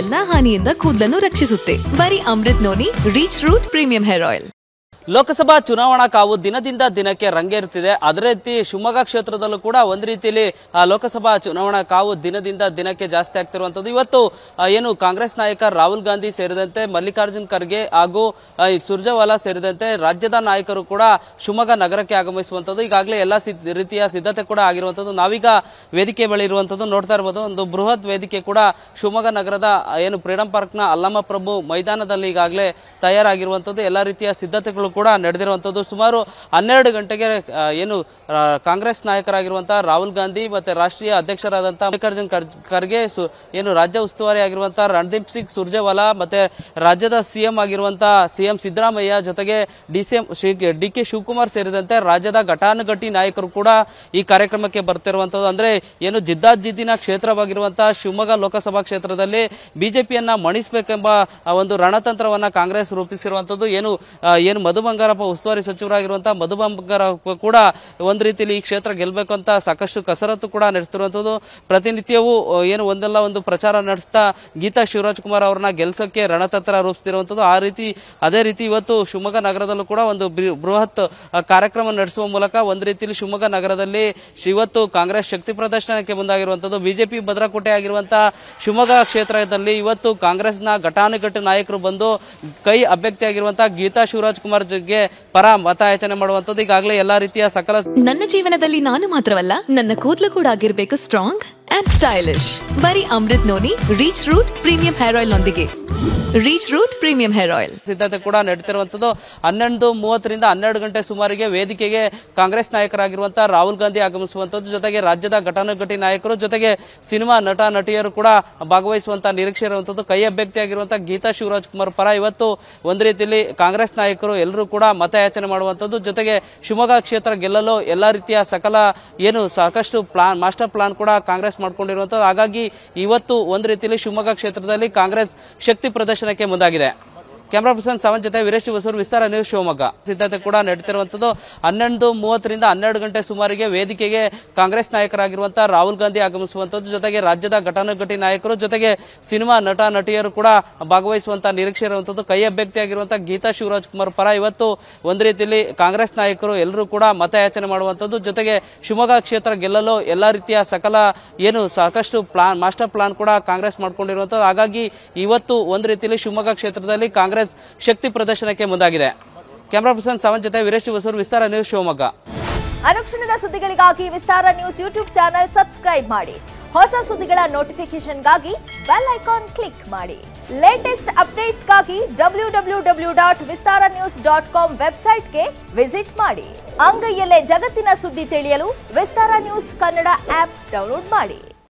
ಎಲ್ಲಾ ಹಾನಿಯಿಂದ ಕೂದಲನ್ನು ರಕ್ಷಿಸುತ್ತೆ ಬರೀ Amruth noni reach root premium hair oil Lok Sabha ಚುನಾವಣಾ ಕಾವು ದಿನದಿಂದ ದಿನಕ್ಕೆ ರಂಗೇರುತ್ತಿದೆ ಅದೇ ರೀತಿ ಶಿವಮೊಗ್ಗ ಕ್ಷೇತ್ರದಲ್ಲೂ ಕೂಡ ಒಂದು ರೀತಿಯಲ್ಲಿ ಲೋಕಸಭಾ ಚುನಾವಣಾ ಕಾವು ದಿನದಿಂದ ದಿನಕ್ಕೆ ಜಾಸ್ತಿ ಆಗ್ತಿರುವಂಥದ್ದು ಇವತ್ತು ಏನು ಕಾಂಗ್ರೆಸ್ ನಾಯಕ ರಾಹುಲ್ ಗಾಂಧಿ ಸೇರಿದಂತೆ ಮಲ್ಲಿಕಾರ್ಜುನ್ ಖರ್ಗೆ ಹಾಗೂ ಸುರ್ಜೇವಾಲಾ ಸೇರಿದಂತೆ ರಾಜ್ಯದ ನಾಯಕರು ಕೂಡ ಶಿವಮೊಗ್ಗ ನಗರಕ್ಕೆ ಆಗಮಿಸುವಂಥದ್ದು ಈಗಾಗಲೇ ಎಲ್ಲ ರೀತಿಯ ಸಿದ್ಧತೆ ಕೂಡ ಆಗಿರುವಂಥದ್ದು ನಾವೀಗ ವೇದಿಕೆ ಬಳಿ ಇರುವಂಥದ್ದು ನೋಡ್ತಾ ಇರ್ಬೋದು ಒಂದು ಬೃಹತ್ ವೇದಿಕೆ ಕೂಡ ಶಿವಮೊಗ್ಗ ನಗರದ ಏನು ಫ್ರೀಡಂ ಪಾರ್ಕ್ನ ಅಲ್ಲಮ್ಮ ಪ್ರಭು ಮೈದಾನದಲ್ಲಿ ಈಗಾಗಲೇ ತಯಾರಾಗಿರುವಂಥದ್ದು ಎಲ್ಲ ರೀತಿಯ ಸಿದ್ಧತೆಗಳು ಕೂಡ ನಡೆದಿರುವಂಥದ್ದು ಸುಮಾರು ಹನ್ನೆರಡು ಗಂಟೆಗೆ ಏನು ಕಾಂಗ್ರೆಸ್ ನಾಯಕರಾಗಿರುವಂಥ ರಾಹುಲ್ ಗಾಂಧಿ ಮತ್ತು ರಾಷ್ಟ್ರೀಯ ಅಧ್ಯಕ್ಷರಾದಂಥ ಮಲ್ಲಿಕಾರ್ಜುನ್ ಖರ್ಗೆ ಏನು ರಾಜ್ಯ ಉಸ್ತುವಾರಿ ಆಗಿರುವಂಥ ರಣದೀಪ್ ಸಿಂಗ್ ಸುರ್ಜೇವಾಲಾ ಮತ್ತು ರಾಜ್ಯದ ಸಿಎಂ ಆಗಿರುವಂಥ ಸಿಎಂ ಸಿದ್ದರಾಮಯ್ಯ ಜೊತೆಗೆ D C M D K Shivakumar ಸೇರಿದಂತೆ ರಾಜ್ಯದ ಘಟಾನುಘಟಿ ನಾಯಕರು ಕೂಡ ಈ ಕಾರ್ಯಕ್ರಮಕ್ಕೆ ಬರ್ತಿರುವಂಥದ್ದು ಅಂದರೆ ಏನು ಜಿದ್ದಾಜಿದ್ದಿನ ಕ್ಷೇತ್ರವಾಗಿರುವಂಥ ಶಿವಮೊಗ್ಗ ಲೋಕಸಭಾ ಕ್ಷೇತ್ರದಲ್ಲಿ ಬಿಜೆಪಿಯನ್ನು ಮಣಿಸಬೇಕೆಂಬ ಒಂದು ರಣತಂತ್ರವನ್ನು ಕಾಂಗ್ರೆಸ್ ರೂಪಿಸಿರುವಂಥದ್ದು ಏನು ಏನು ಮಧು ಬಂಗಾರಪ್ಪ ಉಸ್ತುವಾರಿ ಸಚಿವರಾಗಿರುವಂತಹ ಮಧು ಬಂಗಾರಪ್ಪ ಕೂಡ ಒಂದು ರೀತಿಯಲ್ಲಿ ಈ ಕ್ಷೇತ್ರ ಗೆಲ್ಲಬೇಕು ಅಂತ ಸಾಕಷ್ಟು ಕಸರತ್ತು ಕೂಡ ನಡೆಸ್ತಿರುವಂಥದ್ದು ಪ್ರತಿನಿತ್ಯವೂ ಏನು ಒಂದಲ್ಲ ಒಂದು ಪ್ರಚಾರ ನಡೆಸ್ತಾ ಗೀತಾ ಶಿವರಾಜ್ ಕುಮಾರ್ ಅವರನ್ನ ಗೆಲ್ಸೋಕ್ಕೆ ರಣತಂತ್ರ ರೂಪಿಸ್ತಿರುವಂಥದ್ದು ಆ ರೀತಿ ಅದೇ ರೀತಿ ಇವತ್ತು ಶಿವಮೊಗ್ಗ ನಗರದಲ್ಲೂ ಕೂಡ ಒಂದು ಬೃಹತ್ ಕಾರ್ಯಕ್ರಮ ನಡೆಸುವ ಮೂಲಕ ಒಂದು ರೀತಿಯಲ್ಲಿ ಶಿವಮೊಗ್ಗ ನಗರದಲ್ಲಿ ಇವತ್ತು ಕಾಂಗ್ರೆಸ್ ಶಕ್ತಿ ಪ್ರದರ್ಶನಕ್ಕೆ ಮುಂದಾಗಿರುವಂಥದ್ದು ಬಿಜೆಪಿ ಭದ್ರಕೋಟೆ ಆಗಿರುವಂತಹ ಶಿವಮೊಗ್ಗ ಕ್ಷೇತ್ರದಲ್ಲಿ ಇವತ್ತು ಕಾಂಗ್ರೆಸ್ನ ಘಟಾನುಘಟಿ ನಾಯಕರು ಬಂದು ಕೈ ಅಭ್ಯರ್ಥಿಯಾಗಿರುವಂತಹ ಗೀತಾ ಶಿವರಾಜ್ ಕುಮಾರ್ ಸಮಾಜಕ್ಕೆ ಪರ ಮತಯಾಚನೆ ಮಾಡುವಂತದ್ದು ಈಗಾಗಲೇ ಎಲ್ಲಾ ರೀತಿಯ ಸಕಲ ನನ್ನ ಜೀವನದಲ್ಲಿ ನಾನು ಮಾತ್ರವಲ್ಲ ನನ್ನ ಕೂದಲು ಕೂಡ ಆಗಿರ್ಬೇಕು ಸ್ಟ್ರಾಂಗ್ ಸ್ಟೈಲಿಶ್ ಬರೀ Amruth noni reach root premium hair oil ನೊಂದಿಗೆ reach root premium hair oil ಸಿದ್ಧತೆ ಕೂಡ ನಡೀತಿರುವಂಥದ್ದು ಹನ್ನೆರಡು ಮೂವತ್ತರಿಂದ ಹನ್ನೆರಡು ಗಂಟೆ ಸುಮಾರಿಗೆ ವೇದಿಕೆಗೆ ಕಾಂಗ್ರೆಸ್ ನಾಯಕರಾಗಿರುವಂತಹ ರಾಹುಲ್ ಗಾಂಧಿ ಆಗಮಿಸುವಂಥದ್ದು ಜೊತೆಗೆ ರಾಜ್ಯದ ಘಟಾನುಘಟಿ ನಾಯಕರು ಜೊತೆಗೆ ಸಿನಿಮಾ ನಟ ನಟಿಯರು ಕೂಡ ಭಾಗವಹಿಸುವಂತಹ ನಿರೀಕ್ಷೆ ಇರುವಂಥದ್ದು ಕೈ ಅಭ್ಯರ್ಥಿಯಾಗಿರುವಂತಹ ಗೀತಾ ಶಿವರಾಜ್ ಕುಮಾರ್ ಪರ ಇವತ್ತು ಒಂದು ರೀತಿಯಲ್ಲಿ ಕಾಂಗ್ರೆಸ್ ನಾಯಕರು ಎಲ್ಲರೂ ಕೂಡ ಮತಯಾಚನೆ ಮಾಡುವಂಥದ್ದು ಜೊತೆಗೆ ಶಿವಮೊಗ್ಗ ಕ್ಷೇತ್ರ ಗೆಲ್ಲಲು ಎಲ್ಲ ರೀತಿಯ ಸಕಲ ಏನು ಸಾಕಷ್ಟು ಪ್ಲಾನ್ ಮಾಸ್ಟರ್ ಪ್ಲಾನ್ ಕೂಡ ಕಾಂಗ್ರೆಸ್ ಮಾಡಿಕೊಂಡಿರುವಂಥದ್ದು ಹಾಗಾಗಿ ಇವತ್ತು ಒಂದು ರೀತಿಯಲ್ಲಿ ಶಿವಮೊಗ್ಗ ಕ್ಷೇತ್ರದಲ್ಲಿ ಕಾಂಗ್ರೆಸ್ ಶಕ್ತಿ ಪ್ರದರ್ಶನಕ್ಕೆ ಮುಂದಾಗಿದೆ ಕ್ಯಾಮರಾ ಪರ್ಸನ್ ಸಾವನ್ ಜೊತೆ ವೀರೇಶ್ ಬಸೂರ್ ವಿಸ್ತಾರ ನ್ಯೂಸ್ ಶಿವಮೊಗ್ಗ ಸಿದ್ಧತೆ ಕೂಡ ನಡೀತಿರುವಂತದ್ದು ಹನ್ನೆರಡು ಮೂವತ್ತರಿಂದ ಹನ್ನೆರಡು ಗಂಟೆ ಸುಮಾರಿಗೆ ವೇದಿಕೆಗೆ ಕಾಂಗ್ರೆಸ್ ನಾಯಕರಾಗಿರುವಂತಹ ರಾಹುಲ್ ಗಾಂಧಿ ಆಗಮಿಸುವಂತದ್ದು ಜೊತೆಗೆ ರಾಜ್ಯದ ಘಟಾನುಘಟಿ ನಾಯಕರು ಜೊತೆಗೆ ಸಿನಿಮಾ ನಟ ನಟಿಯರು ಕೂಡ ಭಾಗವಹಿಸುವಂತಹ ನಿರೀಕ್ಷೆ ಇರುವಂತದ್ದು ಕೈ ಅಭ್ಯರ್ಥಿಯಾಗಿರುವಂತಹ ಗೀತಾ ಶಿವರಾಜ್ ಕುಮಾರ್ ಪರ ಇವತ್ತು ಒಂದು ರೀತಿಯಲ್ಲಿ ಕಾಂಗ್ರೆಸ್ ನಾಯಕರು ಎಲ್ಲರೂ ಕೂಡ ಮತಯಾಚನೆ ಮಾಡುವಂತದ್ದು ಜೊತೆಗೆ ಶಿವಮೊಗ್ಗ ಕ್ಷೇತ್ರ ಗೆಲ್ಲಲು ಎಲ್ಲಾ ರೀತಿಯ ಸಕಲ ಏನು ಸಾಕಷ್ಟು ಪ್ಲಾನ್ ಮಾಸ್ಟರ್ ಪ್ಲಾನ್ ಕೂಡ ಕಾಂಗ್ರೆಸ್ ಮಾಡಿಕೊಂಡಿರುವಂತದ್ದು ಹಾಗಾಗಿ ಇವತ್ತು ಒಂದು ರೀತಿಯಲ್ಲಿ ಶಿವಮೊಗ್ಗ ಕ್ಷೇತ್ರದಲ್ಲಿ ಕಾಂಗ್ರೆಸ್ ಶಕ್ತಿ ಪ್ರದರ್ಶನಕ್ಕೆ ಮುಂದಾಗಿದೆ ಕ್ಯಾಮರಾ ಪರ್ಸನ್ ಸಾವಂತ್ ಜೊತೆ ವೀರೇಶ್ ಬಸೂರ್ ವಿಸ್ತಾರ ನ್ಯೂಸ್ ಶಿವಮೊಗ್ಗ ಅನುಕ್ಷಣದ ಸುದ್ದಿಗಳಿಗಾಗಿ Vistara news YouTube channel subscribe ಮಾಡಿ ಹೊಸ ಸುದ್ದಿಗಳ ನೋಟಿಫಿಕೇಶನ್ ಗಾಗಿ ಬೆಲ್ ಐಕಾನ್ ಕ್ಲಿಕ್ ಮಾಡಿ ಲೇಟೆಸ್ಟ್ ಅಪ್ಡೇಟ್ಸ್ಗಾಗಿ W W W dot Vistara news dot com ವೆಬ್ಸೈಟ್ಗೆ ವಿಸಿಟ್ ಮಾಡಿ ಅಂಗೈಯಲ್ಲೇ ಜಗತ್ತಿನ ಸುದ್ದಿ ತಿಳಿಯಲು Vistara news Kannada app download ಮಾಡಿ